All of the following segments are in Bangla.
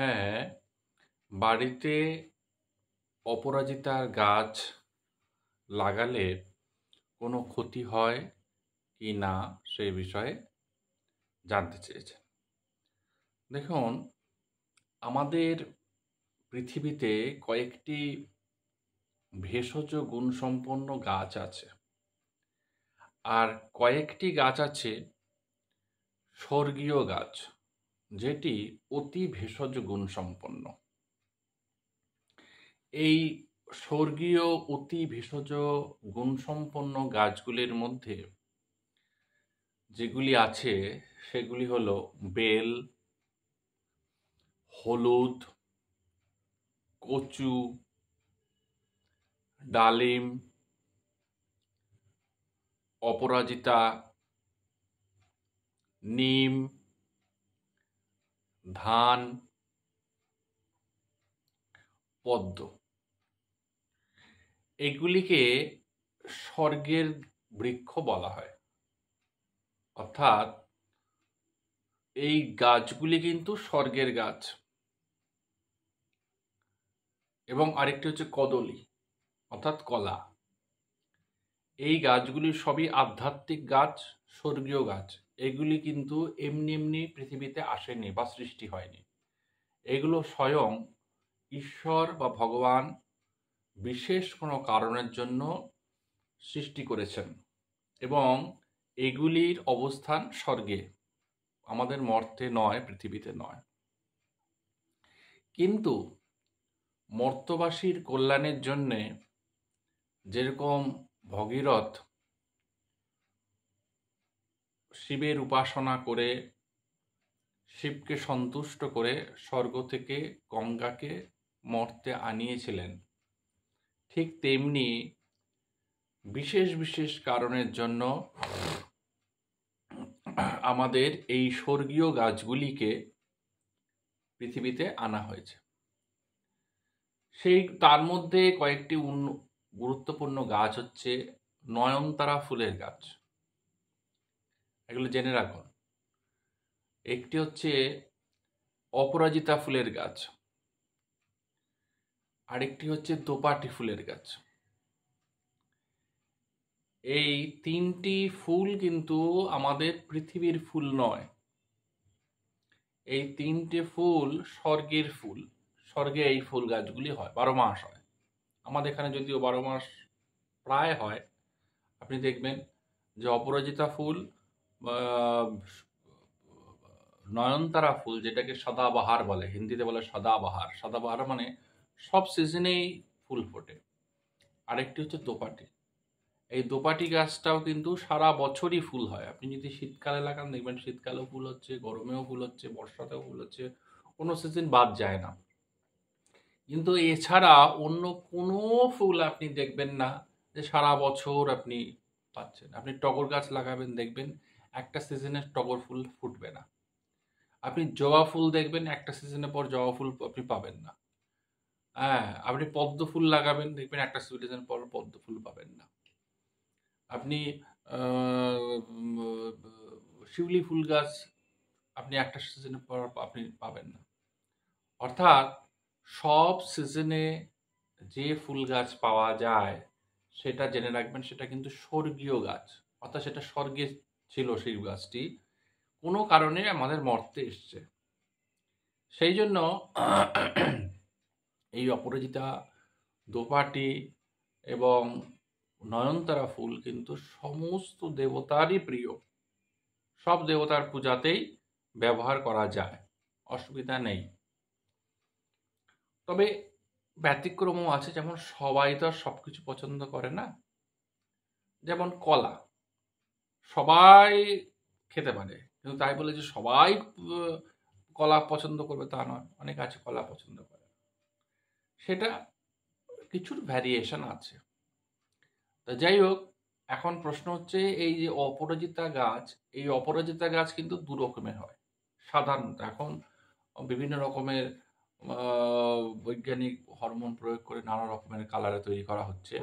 হ্যাঁ বাড়িতে অপরাজিতার গাছ লাগালে কোনো ক্ষতি হয় কি না সেই বিষয়ে জানতে চেয়েছেন দেখুন আমাদের পৃথিবীতে কয়েকটি ভেষজ গুণসম্পন্ন গাছ আছে আর কয়েকটি গাছ আছে স্বর্গীয় গাছ যেটি অতি ভেষজ গুণসম্পন্ন এই স্বর্গীয় অতি ভেষজ গুণসম্পন্ন গাছগুলির মধ্যে যেগুলি আছে সেগুলি হলো বেল হলুদ কচু ডালিম অপরাজিতা নিম ধান পদ্ম এগুলিকে স্বর্গের বৃক্ষ বলা হয় অর্থাৎ এই গাছগুলি কিন্তু স্বর্গের গাছ এবং আরেকটি হচ্ছে কদলী অর্থাৎ কলা এই গাছগুলি সবই আধ্যাত্মিক গাছ স্বর্গীয় গাছ এগুলি কিন্তু এমনি এমনি পৃথিবীতে আসেনি বা সৃষ্টি হয়নি এগুলো স্বয়ং ঈশ্বর বা ভগবান বিশেষ কোনো কারণের জন্য সৃষ্টি করেছেন এবং এগুলির অবস্থান স্বর্গে আমাদের মর্তে নয় পৃথিবীতে নয় কিন্তু মর্তবাসীর কল্যাণের জন্যে যেরকম ভগীরথ শিবের উপাসনা করে শিবকে সন্তুষ্ট করে স্বর্গ থেকে গঙ্গাকে মর্তে আনিয়েছিলেন ঠিক তেমনি বিশেষ বিশেষ কারণের জন্য আমাদের এই স্বর্গীয় গাছগুলিকে পৃথিবীতে আনা হয়েছে সেই তার মধ্যে কয়েকটি গুরুত্বপূর্ণ গাছ হচ্ছে নয়নতারা ফুলের গাছ এগুলো জেনে রাখুন একটি হচ্ছে অপরাজিতা ফুলের গাছ আরেকটি হচ্ছে দোপাটি ফুলের গাছ এই তিনটি ফুল কিন্তু আমাদের পৃথিবীর ফুল নয় এই তিনটে ফুল স্বর্গের ফুল স্বর্গে এই ফুল গাছগুলি হয় বারো মাস হয় আমাদের এখানে যদিও বারো মাস প্রায় হয় আপনি দেখবেন যে অপরাজিতা ফুল নয়নতারা ফুল যেটাকে সদাবাহার বলে হিন্দিতে বলে সদাবাহার সদাবাহার মানে সব সিজনেই ফুল ফোটে আরেকটি হচ্ছে দোপাটি এই দোপাটি গাছটাও কিন্তু সারা বছরই ফুল হয় আপনি যদি শীতকালে লাগান দেখবেন শীতকালেও ফুল হচ্ছে গরমেও ফুল হচ্ছে বর্ষাতেও ফুল হচ্ছে কোনো সিজন বাদ যায় না কিন্তু এছাড়া অন্য কোনো ফুল আপনি দেখবেন না যে সারা বছর আপনি পাচ্ছেন আপনি টগর গাছ লাগাবেন দেখবেন একটা সিজনে টগর ফুল ফুটবে না আপনি জবা ফুল দেখবেন একটা সিজনের পর জবা ফুল আপনি পাবেন না হ্যাঁ আপনি পদ্ম ফুল লাগাবেন দেখবেন একটা সিজনের পর পদ্ম ফুল পাবেন না আপনি শিউলি ফুল গাছ আপনি একটা সিজনের পর আপনি পাবেন না অর্থাৎ সব সিজনে যে ফুল গাছ পাওয়া যায় সেটা জেনে রাখবেন সেটা কিন্তু স্বর্গীয় গাছ অর্থাৎ সেটা স্বর্গের ছিল সেই গাছটি কোনো কারণে আমাদের মর্তে এসছে সেই জন্য এই অপরাজিতা দোপাটি এবং নয়নতারা ফুল কিন্তু সমস্ত দেবতারই প্রিয় সব দেবতার পূজাতেই ব্যবহার করা যায় অসুবিধা নেই তবে ব্যতিক্রমও আছে যেমন সবাই তো আর সব কিছু পছন্দ করে না যেমন কলা সবাই খেতে পারে কিন্তু তাই বলে যে সবাই কলা পছন্দ করবে তা নয় অনেক আছে কলা পছন্দ করে সেটা কিছুর ভ্যারিয়েশন আছে তা যাই হোক এখন প্রশ্ন হচ্ছে এই যে অপরাজিতা গাছ এই অপরাজিতা গাছ কিন্তু দু রকমের হয় সাধারণত এখন বিভিন্ন রকমের বৈজ্ঞানিক হরমোন প্রয়োগ করে নানা রকমের কালারে তৈরি করা হচ্ছে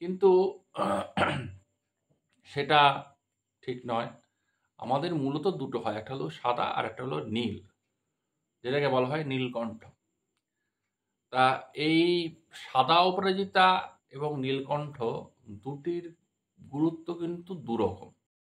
কিন্তু সেটা ঠিক নয় আমাদের মূলত দুটো হয় একটা হলো সাদা আর একটা হলো নীল যেটাকে বলা হয় নীলকণ্ঠ তা এই সাদা অপরাজিতা এবং নীলকণ্ঠ দুটির গুরুত্ব কিন্তু দুরকম